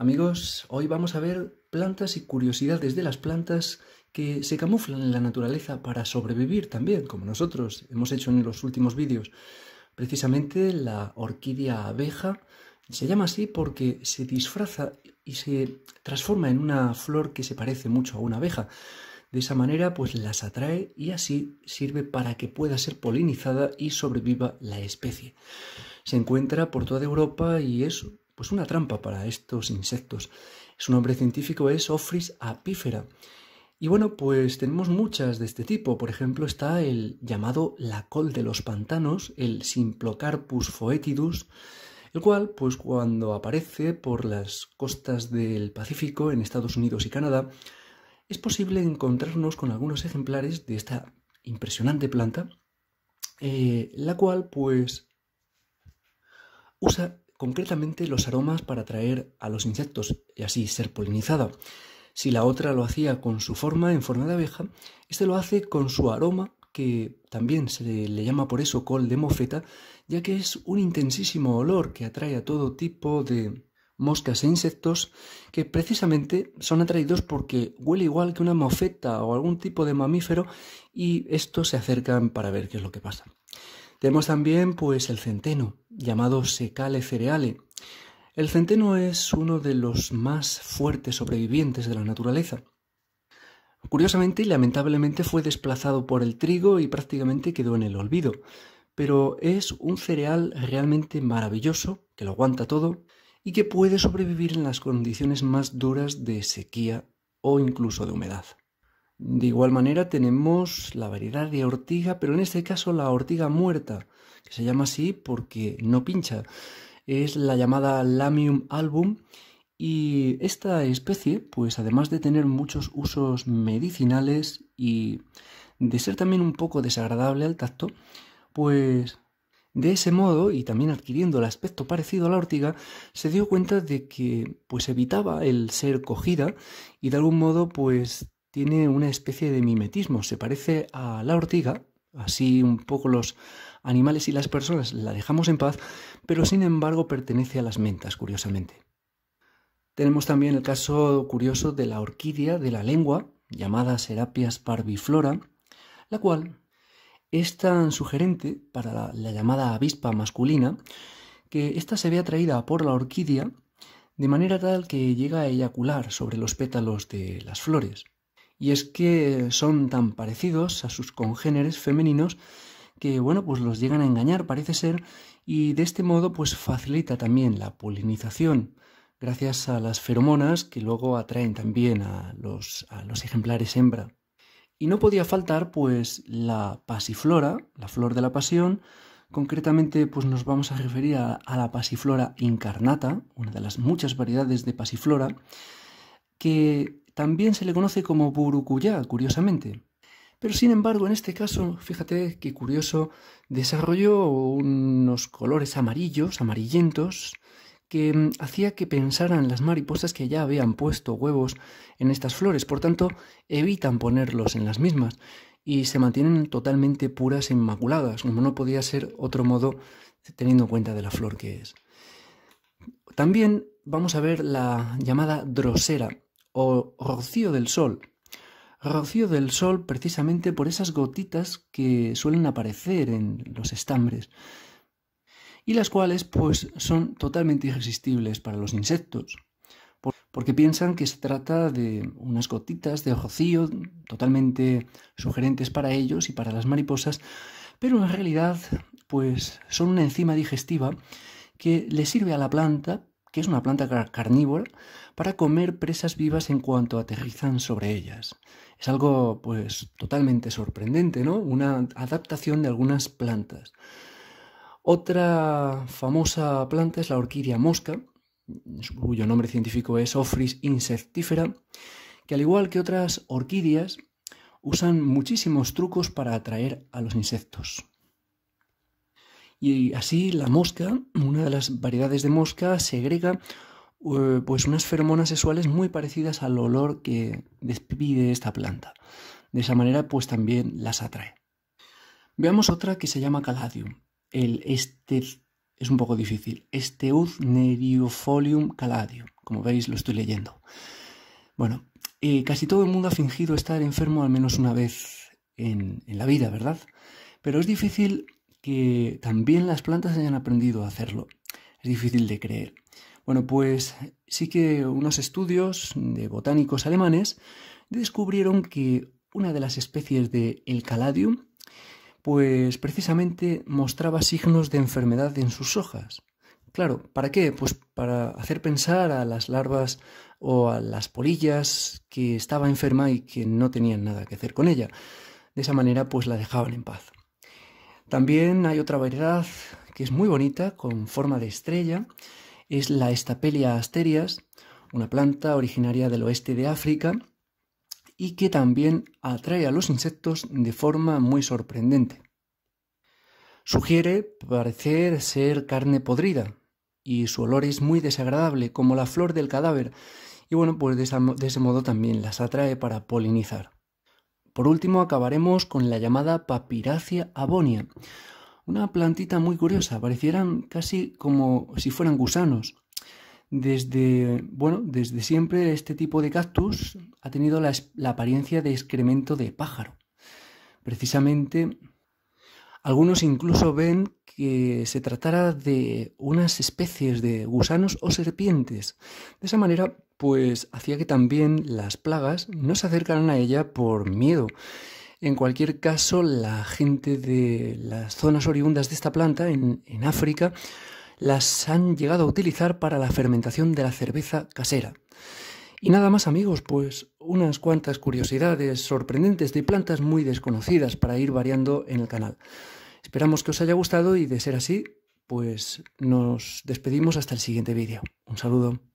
Amigos, hoy vamos a ver plantas y curiosidades de las plantas que se camuflan en la naturaleza para sobrevivir también, como nosotros hemos hecho en los últimos vídeos. Precisamente la orquídea abeja se llama así porque se disfraza y se transforma en una flor que se parece mucho a una abeja. De esa manera, pues las atrae y así sirve para que pueda ser polinizada y sobreviva la especie. Se encuentra por toda Europa y es pues una trampa para estos insectos. Su nombre científico es Ophrys apifera. Y bueno, pues tenemos muchas de este tipo. Por ejemplo, está el llamado la col de los pantanos, el Simplocarpus foetidus, el cual, pues cuando aparece por las costas del Pacífico en Estados Unidos y Canadá, es posible encontrarnos con algunos ejemplares de esta impresionante planta, eh, la cual, pues, usa concretamente los aromas para atraer a los insectos y así ser polinizada. Si la otra lo hacía con su forma en forma de abeja, este lo hace con su aroma, que también se le llama por eso col de mofeta, ya que es un intensísimo olor que atrae a todo tipo de moscas e insectos que precisamente son atraídos porque huele igual que una mofeta o algún tipo de mamífero y estos se acercan para ver qué es lo que pasa. Tenemos también pues el centeno, llamado secale cereale. El centeno es uno de los más fuertes sobrevivientes de la naturaleza. Curiosamente y lamentablemente fue desplazado por el trigo y prácticamente quedó en el olvido, pero es un cereal realmente maravilloso, que lo aguanta todo y que puede sobrevivir en las condiciones más duras de sequía o incluso de humedad. De igual manera tenemos la variedad de ortiga, pero en este caso la ortiga muerta, que se llama así porque no pincha. Es la llamada Lamium album y esta especie, pues además de tener muchos usos medicinales y de ser también un poco desagradable al tacto, pues de ese modo, y también adquiriendo el aspecto parecido a la ortiga, se dio cuenta de que pues evitaba el ser cogida y de algún modo pues tiene una especie de mimetismo, se parece a la ortiga, así un poco los animales y las personas la dejamos en paz, pero sin embargo pertenece a las mentas, curiosamente. Tenemos también el caso curioso de la orquídea de la lengua, llamada Serapias parviflora, la cual es tan sugerente para la, llamada avispa masculina que ésta se ve atraída por la orquídea de manera tal que llega a eyacular sobre los pétalos de las flores y es que son tan parecidos a sus congéneres femeninos que bueno, pues los llegan a engañar, parece ser, y de este modo pues facilita también la polinización gracias a las feromonas que luego atraen también a los, a los ejemplares hembra. Y no podía faltar pues la pasiflora, la flor de la pasión, concretamente pues nos vamos a referir a, a la pasiflora incarnata, una de las muchas variedades de pasiflora, que también se le conoce como Burukuyá, curiosamente. Pero sin embargo, en este caso, fíjate qué curioso, desarrolló unos colores amarillos, amarillentos, que mm, hacía que pensaran las mariposas que ya habían puesto huevos en estas flores, por tanto evitan ponerlos en las mismas y se mantienen totalmente puras e inmaculadas, como no podía ser otro modo teniendo en cuenta de la flor que es. También vamos a ver la llamada drosera, o rocío del sol. Rocío del sol precisamente por esas gotitas que suelen aparecer en los estambres y las cuales pues son totalmente irresistibles para los insectos porque piensan que se trata de unas gotitas de rocío totalmente sugerentes para ellos y para las mariposas, pero en realidad pues son una enzima digestiva que le sirve a la planta que es una planta carnívora, para comer presas vivas en cuanto aterrizan sobre ellas. Es algo pues totalmente sorprendente, ¿no? Una adaptación de algunas plantas. Otra famosa planta es la orquídea mosca, cuyo nombre científico es Ophrys insectifera, que al igual que otras orquídeas, usan muchísimos trucos para atraer a los insectos. Y así la mosca, una de las variedades de mosca, segrega eh, pues unas feromonas sexuales muy parecidas al olor que despide esta planta. De esa manera pues también las atrae. Veamos otra que se llama Caladium. El este es un poco difícil. Esteus neriofolium caladium. Como veis lo estoy leyendo. Bueno, eh, casi todo el mundo ha fingido estar enfermo al menos una vez en, en la vida, ¿verdad? Pero es difícil que también las plantas hayan aprendido a hacerlo. Es difícil de creer. Bueno, pues sí que unos estudios de botánicos alemanes descubrieron que una de las especies de El Caladium, pues precisamente mostraba signos de enfermedad en sus hojas. Claro, ¿para qué? Pues para hacer pensar a las larvas o a las polillas que estaba enferma y que no tenían nada que hacer con ella. De esa manera, pues la dejaban en paz. También hay otra variedad que es muy bonita, con forma de estrella, es la Estapelia asterias, una planta originaria del oeste de África y que también atrae a los insectos de forma muy sorprendente. Sugiere parecer ser carne podrida y su olor es muy desagradable, como la flor del cadáver, y bueno, pues de, ese modo también las atrae para polinizar. Por último, acabaremos con la llamada Papiracia abonia, una plantita muy curiosa, parecieran casi como si fueran gusanos. Desde, bueno, desde siempre este tipo de cactus ha tenido la, la apariencia de excremento de pájaro. Precisamente algunos incluso ven que se tratara de unas especies de gusanos o serpientes. De esa manera, pues hacía que también las plagas no se acercaran a ella por miedo. En cualquier caso, la gente de las zonas oriundas de esta planta, en, en África, las han llegado a utilizar para la fermentación de la cerveza casera. Y nada más amigos, pues unas cuantas curiosidades sorprendentes de plantas muy desconocidas para ir variando en el canal. Esperamos que os haya gustado y de ser así, pues nos despedimos hasta el siguiente vídeo. Un saludo.